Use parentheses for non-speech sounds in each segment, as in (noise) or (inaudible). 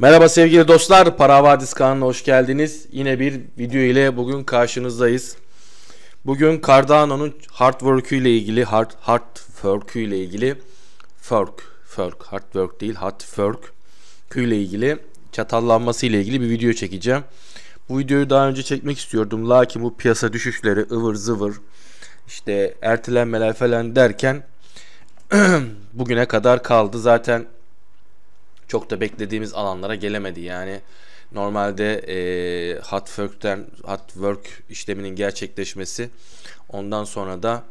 Merhaba sevgili dostlar. Para Vadisi kanalına hoş geldiniz. Yine bir video ile bugün karşınızdayız. Bugün Cardano'nun hard hardwork'ü ile ilgili, hard hardwork'ü ile ilgili fork, fork, hard work değil, hard hardwork ile ilgili çatallanması ile ilgili bir video çekeceğim. Bu videoyu daha önce çekmek istiyordum. Lakin bu piyasa düşüşleri ıvır zıvır işte ertelenmeler falan derken (clears throat) bugüne kadar kaldı. Zaten çok da beklediğimiz alanlara gelemedi. Yani normalde e, hot work'ten hot work işleminin gerçekleşmesi ondan sonra da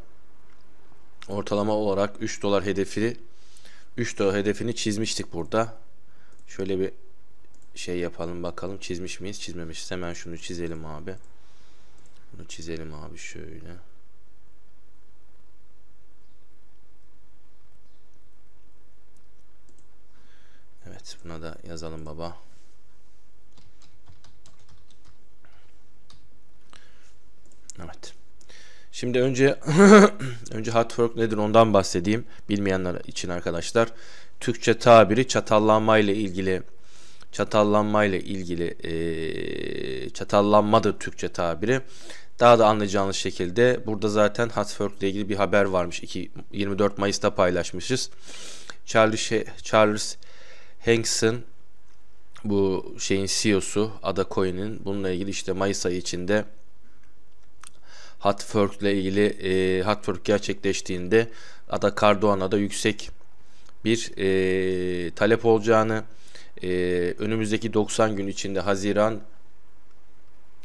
ortalama olarak 3 dolar hedefini 3 dolar hedefini çizmiştik burada. Şöyle bir şey yapalım bakalım çizmiş miyiz? Çizmemişiz. Hemen şunu çizelim abi. Bunu çizelim abi şöyle. Evet buna da yazalım baba. Evet. Şimdi önce (coughs) önce hard fork nedir ondan bahsedeyim. Bilmeyenler için arkadaşlar. Türkçe tabiri çatallanma ile ilgili çatallanma ile ilgili e, çatallanmadır Türkçe tabiri. Daha da anlayacağınız şekilde burada zaten Hatfork ile ilgili bir haber varmış. 2, 24 Mayıs'ta paylaşmışız. Charles, Charles Hanksin, bu şeyin CEO'su Ada Coin'in bununla ilgili işte Mayıs ayı içinde Hatfork ile ilgili e, Hatfork gerçekleştiğinde Ada Cardoan'a da yüksek bir e, talep olacağını e, önümüzdeki 90 gün içinde Haziran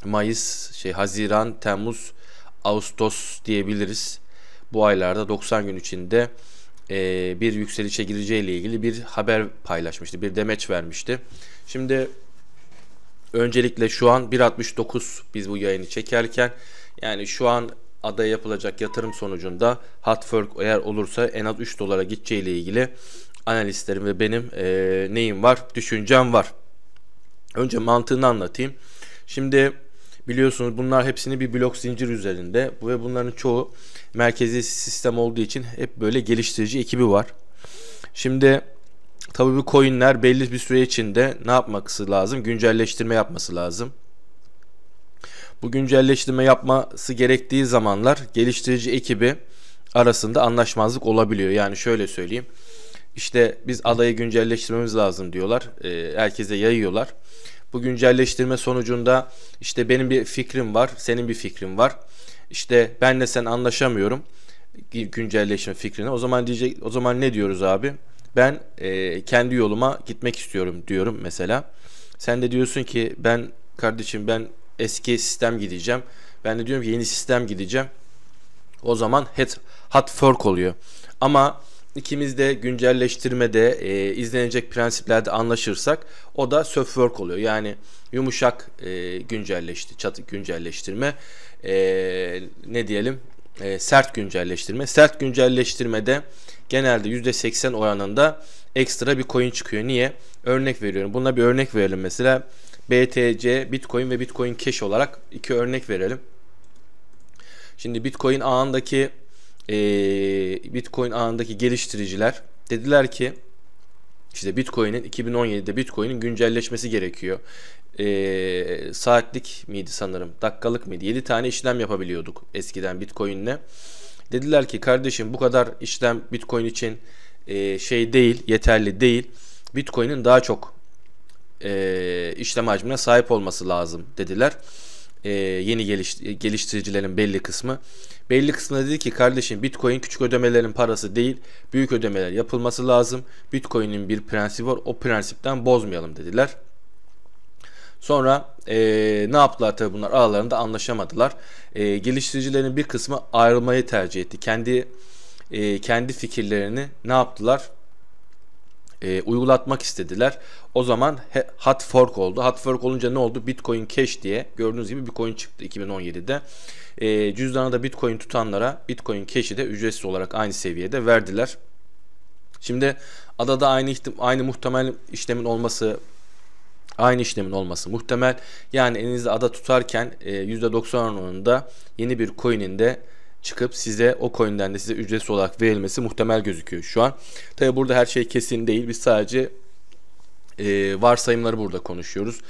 Mayıs şey Haziran Temmuz Ağustos diyebiliriz. Bu aylarda 90 gün içinde e, bir yükselişe ile ilgili bir haber paylaşmıştı, bir demeç vermişti. Şimdi öncelikle şu an 1.69 biz bu yayını çekerken yani şu an adaya yapılacak yatırım sonucunda Hatfork eğer olursa en az 3 dolara ile ilgili analistlerim ve benim e, neyim var, düşüncem var. Önce mantığını anlatayım. Şimdi biliyorsunuz bunlar hepsini bir blok zincir üzerinde ve bunların çoğu merkezi sistem olduğu için hep böyle geliştirici ekibi var. Şimdi tabii bu coinler belli bir süre içinde ne yapması lazım? Güncelleştirme yapması lazım. Bu güncelleştirme yapması gerektiği zamanlar geliştirici ekibi arasında anlaşmazlık olabiliyor. Yani şöyle söyleyeyim. İşte biz adayı güncelleştirmemiz lazım diyorlar. E, herkese yayıyorlar. Bu güncelleştirme sonucunda işte benim bir fikrim var, senin bir fikrin var işte benle sen anlaşamıyorum güncelleşme fikrine. O zaman diyecek o zaman ne diyoruz abi? Ben e, kendi yoluma gitmek istiyorum diyorum mesela. Sen de diyorsun ki ben kardeşim ben eski sistem gideceğim. Ben de diyorum ki yeni sistem gideceğim. O zaman hat, hat fork oluyor. Ama ikimiz de güncelleştirmede e, izlenecek prensiplerde anlaşırsak o da soft fork oluyor. Yani yumuşak e, güncelleşti, çatı güncelleştirme e, ne diyelim e, sert güncelleştirme. Sert güncelleştirmede genelde %80 oranında ekstra bir coin çıkıyor. Niye? Örnek veriyorum. Buna bir örnek verelim mesela. BTC, Bitcoin ve Bitcoin Cash olarak iki örnek verelim. Şimdi Bitcoin ağındaki e, Bitcoin ağındaki geliştiriciler dediler ki işte Bitcoin'in 2017'de Bitcoin'in güncelleşmesi gerekiyor e, saatlik miydi sanırım dakikalık mıydı 7 tane işlem yapabiliyorduk eskiden bitcoinle. Dediler ki kardeşim bu kadar işlem bitcoin için e, şey değil yeterli değil bitcoin'in daha çok e, işlem hacmine sahip olması lazım dediler. E, yeni geliş, geliştiricilerin belli kısmı. Belli kısmına dedi ki kardeşim bitcoin küçük ödemelerin parası değil büyük ödemeler yapılması lazım. Bitcoin'in bir prensibi var o prensipten bozmayalım dediler. Sonra e, ne yaptılar tabi bunlar aralarında anlaşamadılar. E, geliştiricilerin bir kısmı ayrılmayı tercih etti. Kendi e, kendi fikirlerini ne yaptılar? e, uygulatmak istediler. O zaman he, hot fork oldu. Hot fork olunca ne oldu? Bitcoin Cash diye gördüğünüz gibi bir coin çıktı 2017'de. E, cüzdanı da Bitcoin tutanlara Bitcoin Cash'i de ücretsiz olarak aynı seviyede verdiler. Şimdi adada aynı aynı muhtemel işlemin olması aynı işlemin olması muhtemel. Yani elinizde ada tutarken %90 e, oranında yeni bir coin'in de çıkıp size o coin'den de size ücretsiz olarak verilmesi muhtemel gözüküyor şu an. Tabi burada her şey kesin değil. Biz sadece e, varsayımları burada konuşuyoruz.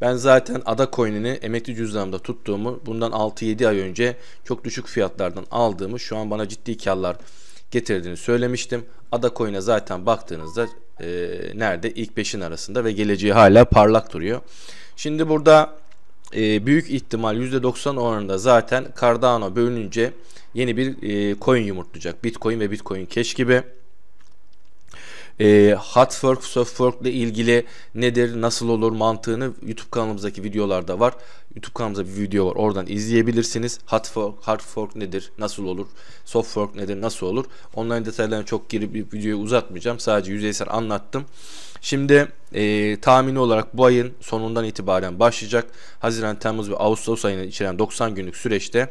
Ben zaten ada coin'ini emekli cüzdanımda tuttuğumu bundan 6-7 ay önce çok düşük fiyatlardan aldığımı şu an bana ciddi karlar getirdiğini söylemiştim. Ada Coin'e zaten baktığınızda e, nerede? ilk 5'in arasında ve geleceği hala parlak duruyor. Şimdi burada e, büyük ihtimal %90 oranında zaten Cardano bölününce yeni bir e, coin yumurtlayacak. Bitcoin ve Bitcoin Cash gibi e, hot fork, soft fork ile ilgili nedir, nasıl olur mantığını YouTube kanalımızdaki videolarda var. YouTube kanalımızda bir video var. Oradan izleyebilirsiniz. Hot fork, hard fork nedir, nasıl olur? Soft fork nedir, nasıl olur? Online detaylarına çok girip videoyu uzatmayacağım. Sadece yüzeysel anlattım. Şimdi e, tahmini olarak bu ayın sonundan itibaren başlayacak. Haziran, Temmuz ve Ağustos ayını içeren 90 günlük süreçte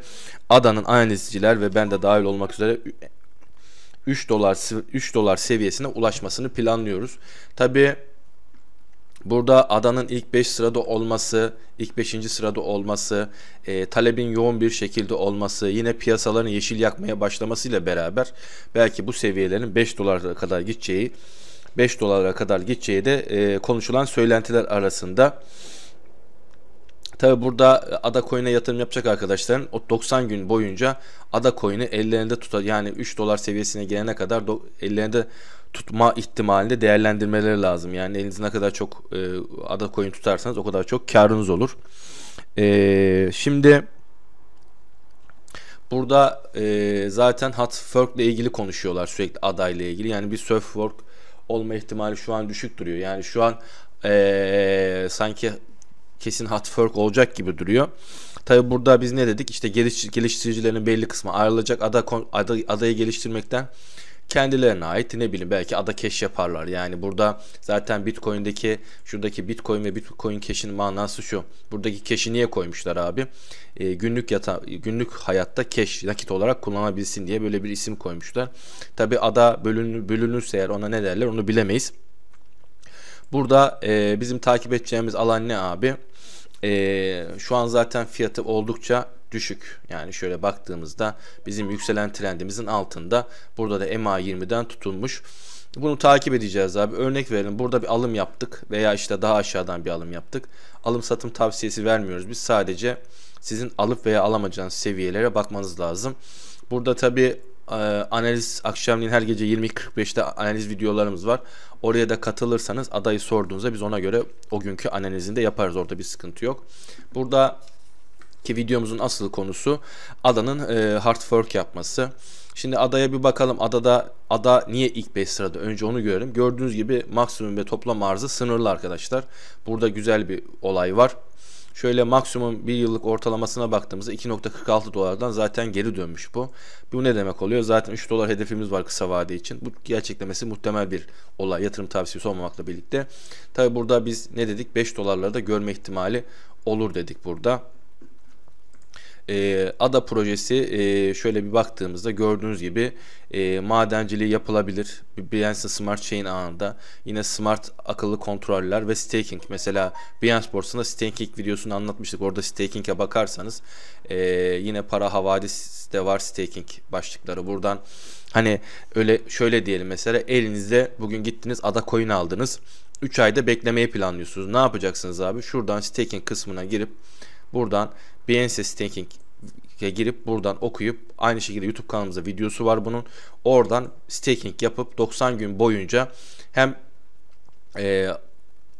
ADA'nın analizciler ve ben de dahil olmak üzere 3 dolar 3 dolar seviyesine ulaşmasını planlıyoruz. Tabi burada adanın ilk 5 sırada olması, ilk 5. sırada olması, e, talebin yoğun bir şekilde olması, yine piyasaların yeşil yakmaya başlamasıyla beraber belki bu seviyelerin 5 dolara kadar gideceği 5 dolara kadar gideceği de e, konuşulan söylentiler arasında. Tabi burada e, ada coin'e yatırım yapacak arkadaşların o 90 gün boyunca ada coin'i ellerinde tutar yani 3 dolar seviyesine gelene kadar ellerinde tutma ihtimalinde değerlendirmeleri lazım. Yani eliniz ne kadar çok e, ada coin tutarsanız o kadar çok karınız olur. E, şimdi burada e, zaten Fork ile ilgili konuşuyorlar sürekli Ada ile ilgili. Yani bir Surfwork olma ihtimali şu an düşük duruyor. Yani şu an e, sanki kesin hot fork olacak gibi duruyor. Tabi burada biz ne dedik? İşte geliş, geliştiricilerin belli kısmı ayrılacak. Ada, ada, adayı geliştirmekten kendilerine ait ne bileyim belki ada keş yaparlar. Yani burada zaten Bitcoin'deki şuradaki Bitcoin ve Bitcoin keşin manası şu. Buradaki keşi niye koymuşlar abi? E, günlük yata günlük hayatta keş nakit olarak kullanabilsin diye böyle bir isim koymuşlar. Tabi ada bölün, bölünürse eğer ona ne derler onu bilemeyiz. Burada e, bizim takip edeceğimiz alan ne abi? Ee, şu an zaten fiyatı oldukça düşük. Yani şöyle baktığımızda bizim yükselen trendimizin altında. Burada da EMA 20'den tutulmuş. Bunu takip edeceğiz abi. Örnek verelim burada bir alım yaptık veya işte daha aşağıdan bir alım yaptık. Alım satım tavsiyesi vermiyoruz. Biz sadece sizin alıp veya alamayacağınız seviyelere bakmanız lazım. Burada tabi ee, analiz akşamleyin her gece 20.45'te analiz videolarımız var. Oraya da katılırsanız adayı sorduğunuzda biz ona göre o günkü analizini de yaparız. Orada bir sıkıntı yok. Burada ki videomuzun asıl konusu adanın e, hard fork yapması. Şimdi adaya bir bakalım. Adada ada niye ilk 5 sırada? Önce onu görelim. Gördüğünüz gibi maksimum ve toplam arzı sınırlı arkadaşlar. Burada güzel bir olay var. Şöyle maksimum bir yıllık ortalamasına baktığımızda 2.46 dolardan zaten geri dönmüş bu. Bu ne demek oluyor? Zaten 3 dolar hedefimiz var kısa vade için. Bu gerçeklemesi muhtemel bir olay yatırım tavsiyesi olmamakla birlikte. Tabi burada biz ne dedik? 5 dolarları da görme ihtimali olur dedik burada. E, ee, ada projesi e, şöyle bir baktığımızda gördüğünüz gibi e, madenciliği yapılabilir. Binance Smart Chain ağında yine smart akıllı kontroller ve staking. Mesela Binance borsasında staking videosunu anlatmıştık. Orada staking'e bakarsanız e, yine para havadis de var staking başlıkları. Buradan hani öyle şöyle diyelim mesela elinizde bugün gittiniz ada coin aldınız. 3 ayda beklemeyi planlıyorsunuz. Ne yapacaksınız abi? Şuradan staking kısmına girip buradan BNC staking girip buradan okuyup aynı şekilde YouTube kanalımızda videosu var bunun. Oradan staking yapıp 90 gün boyunca hem e,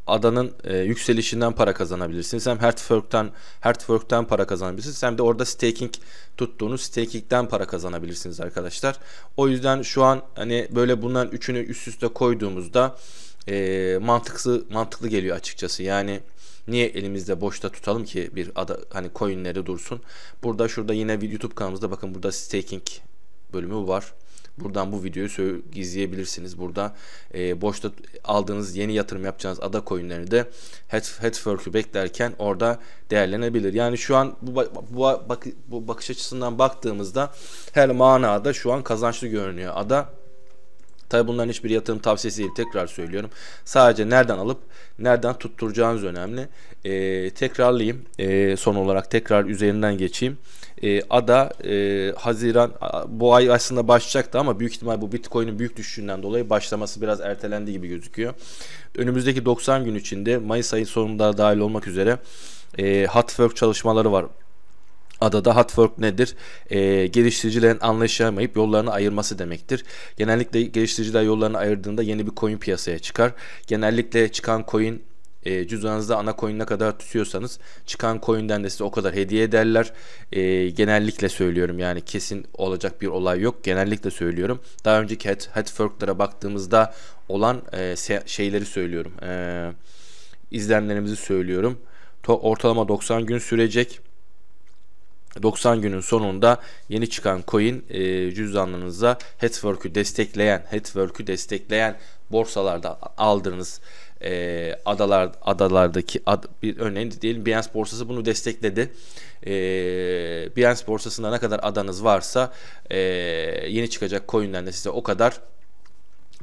adanın e, yükselişinden para kazanabilirsiniz. Hem Hertford'dan Hertford'dan para kazanabilirsiniz. Hem de orada staking tuttuğunuz staking'den para kazanabilirsiniz arkadaşlar. O yüzden şu an hani böyle bunların üçünü üst üste koyduğumuzda e, mantıklı mantıklı geliyor açıkçası. Yani Niye elimizde boşta tutalım ki bir ada, hani coinleri dursun. Burada şurada yine YouTube kanalımızda bakın burada staking bölümü var. Buradan bu videoyu izleyebilirsiniz. Burada e, boşta aldığınız yeni yatırım yapacağınız ada coinlerini de Hatford'u beklerken orada değerlenebilir. Yani şu an bu, bu, bu bakış açısından baktığımızda her manada şu an kazançlı görünüyor ada. Tabi bunların hiçbir yatırım tavsiyesi değil tekrar söylüyorum. Sadece nereden alıp nereden tutturacağınız önemli. E, tekrarlayayım e, son olarak tekrar üzerinden geçeyim. E, ada e, Haziran bu ay aslında başlayacaktı ama büyük ihtimal bu Bitcoin'in büyük düşüşünden dolayı başlaması biraz ertelendi gibi gözüküyor. Önümüzdeki 90 gün içinde Mayıs ayı sonunda dahil olmak üzere e, Hotwork çalışmaları var Adada hot fork nedir? Ee, geliştiricilerin anlaşamayıp yollarını ayırması demektir. Genellikle geliştiriciler yollarını ayırdığında yeni bir coin piyasaya çıkar. Genellikle çıkan coin e, cüzdanınızda ana coin'ine kadar tutuyorsanız çıkan coin'den de size o kadar hediye ederler. E, genellikle söylüyorum yani kesin olacak bir olay yok. Genellikle söylüyorum. Daha önceki hat, forklara baktığımızda olan e, şeyleri söylüyorum. E, izlenimlerimizi söylüyorum. To ortalama 90 gün sürecek. 90 günün sonunda yeni çıkan coin e, cüzdanlarınıza Headwork'ü destekleyen, Headwork'ü destekleyen borsalarda aldığınız e, adalar adalardaki ad, bir örneğin diyelim Binance borsası bunu destekledi. E, Binance borsasında ne kadar adanız varsa e, yeni çıkacak coin'den de size o kadar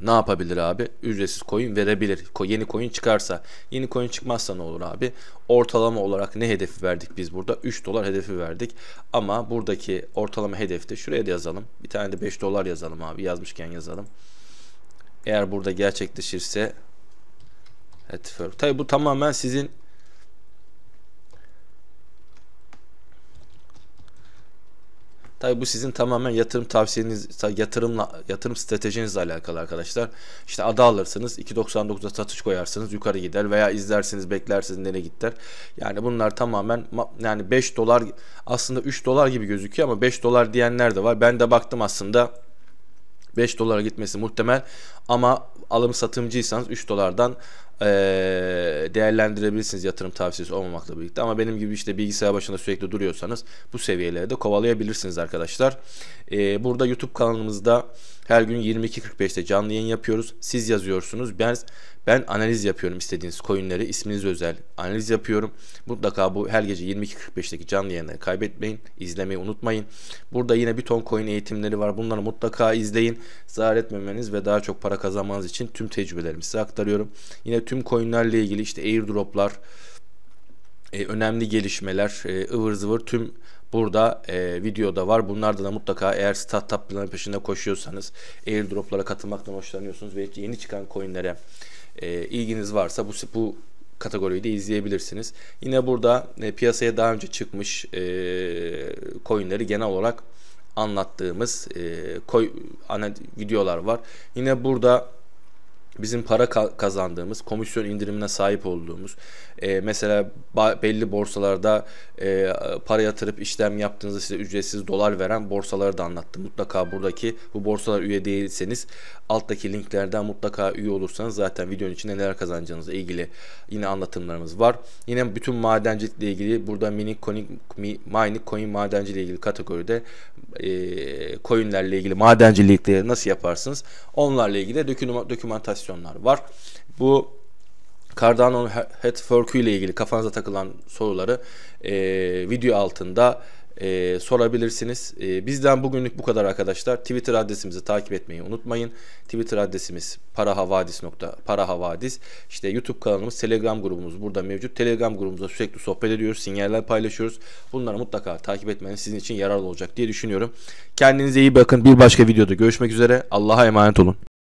ne yapabilir abi? Ücretsiz coin verebilir. Ko yeni coin çıkarsa. Yeni coin çıkmazsa ne olur abi? Ortalama olarak ne hedefi verdik biz burada? 3 dolar hedefi verdik. Ama buradaki ortalama hedefte şuraya da yazalım. Bir tane de 5 dolar yazalım abi. Yazmışken yazalım. Eğer burada gerçekleşirse Evet, tabi bu tamamen sizin Tabii bu sizin tamamen yatırım tavsiyeniz, yatırımla yatırım stratejinizle alakalı arkadaşlar. İşte ada alırsınız, 2.99'a satış koyarsınız, yukarı gider veya izlersiniz, beklersiniz nereye gider. Yani bunlar tamamen yani 5 dolar aslında 3 dolar gibi gözüküyor ama 5 dolar diyenler de var. Ben de baktım aslında 5 dolara gitmesi muhtemel ama alım satımcıysanız 3 dolardan değerlendirebilirsiniz yatırım tavsiyesi olmamakla birlikte. Ama benim gibi işte bilgisayar başında sürekli duruyorsanız bu seviyeleri de kovalayabilirsiniz arkadaşlar. burada YouTube kanalımızda her gün 22.45'te canlı yayın yapıyoruz. Siz yazıyorsunuz. Ben ben analiz yapıyorum istediğiniz coinleri. isminiz özel analiz yapıyorum. Mutlaka bu her gece 22.45'teki canlı yayınları kaybetmeyin. izlemeyi unutmayın. Burada yine bir ton coin eğitimleri var. Bunları mutlaka izleyin. Zarar etmemeniz ve daha çok para kazanmanız için tüm tecrübelerimi size aktarıyorum. Yine tüm tüm coinlerle ilgili işte airdroplar, e, önemli gelişmeler, e, ıvır zıvır tüm burada e, videoda var. bunlardan da mutlaka eğer startupların peşinde koşuyorsanız, airdroplara katılmaktan hoşlanıyorsunuz ve yeni çıkan coinlere e, ilginiz varsa bu bu kategoriyi de izleyebilirsiniz. Yine burada e, piyasaya daha önce çıkmış e, coinleri genel olarak anlattığımız e, koy, ana videolar var. Yine burada bizim para kazandığımız, komisyon indirimine sahip olduğumuz, e, mesela belli borsalarda e, para yatırıp işlem yaptığınızda size ücretsiz dolar veren borsaları da anlattım. Mutlaka buradaki bu borsalar üye değilseniz alttaki linklerden mutlaka üye olursanız zaten videonun içinde neler kazanacağınızla ilgili yine anlatımlarımız var. Yine bütün madencilikle ilgili burada mining coin, mini coin madenciliği ilgili kategoride e, coinlerle ilgili madencilikleri nasıl yaparsınız onlarla ilgili de dokümantasyon versiyonlar var. Bu Cardano Network ile ilgili kafanıza takılan soruları e, video altında e, sorabilirsiniz. E, bizden bugünlük bu kadar arkadaşlar. Twitter adresimizi takip etmeyi unutmayın. Twitter adresimiz parahavadis. parahavadis. İşte YouTube kanalımız, Telegram grubumuz burada mevcut. Telegram grubumuzda sürekli sohbet ediyoruz, sinyaller paylaşıyoruz. Bunları mutlaka takip etmeniz sizin için yararlı olacak diye düşünüyorum. Kendinize iyi bakın. Bir başka videoda görüşmek üzere. Allah'a emanet olun.